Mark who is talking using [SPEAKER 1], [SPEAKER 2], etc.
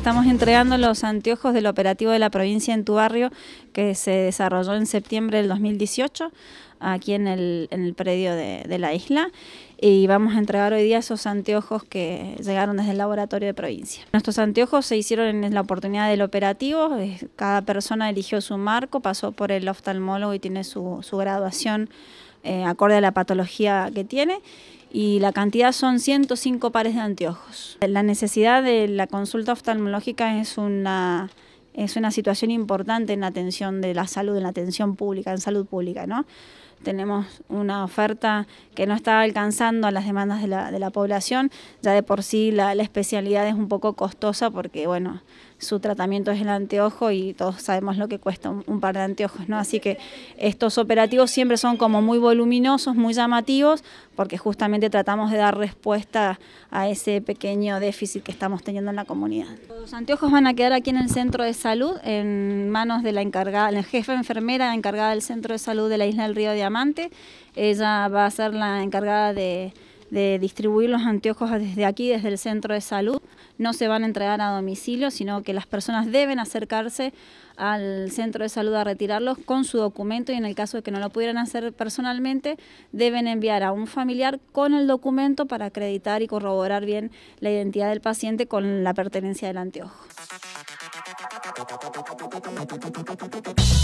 [SPEAKER 1] Estamos entregando los anteojos del operativo de la provincia en tu barrio que se desarrolló en septiembre del 2018 aquí en el, en el predio de, de, la isla y vamos a entregar hoy día esos anteojos que llegaron desde el laboratorio de provincia. Nuestros anteojos se hicieron en la oportunidad del operativo, eh, cada persona eligió su marco, pasó por el oftalmólogo y tiene su, su graduación eh, acorde a la patología que tiene y la cantidad son 105 pares de anteojos. La necesidad de la consulta oftalmológica es una, es una situación importante en la atención de la salud, en la atención pública, en salud pública, ¿no? tenemos una oferta que no está alcanzando a las demandas de la, población. Ya de por sí la, especialidad es un poco costosa porque, bueno, su tratamiento es el anteojo y todos sabemos lo que cuesta un, par de anteojos, ¿no? Así que estos operativos siempre son como muy voluminosos, muy llamativos, porque justamente tratamos de dar respuesta a ese pequeño déficit que estamos teniendo en la comunidad. Los anteojos van a quedar aquí en el centro de salud, en manos de la encargada, la jefa enfermera encargada del centro de salud de la isla del Río de amante, Ella va a ser la encargada de, de distribuir los anteojos desde aquí, desde el centro de salud. No se van a entregar a domicilio, sino que las personas deben acercarse al centro de salud a retirarlos con su documento y en el caso de que no lo pudieran hacer personalmente, deben enviar a un familiar con el documento para acreditar y corroborar bien la identidad del paciente con la pertenencia del anteojo.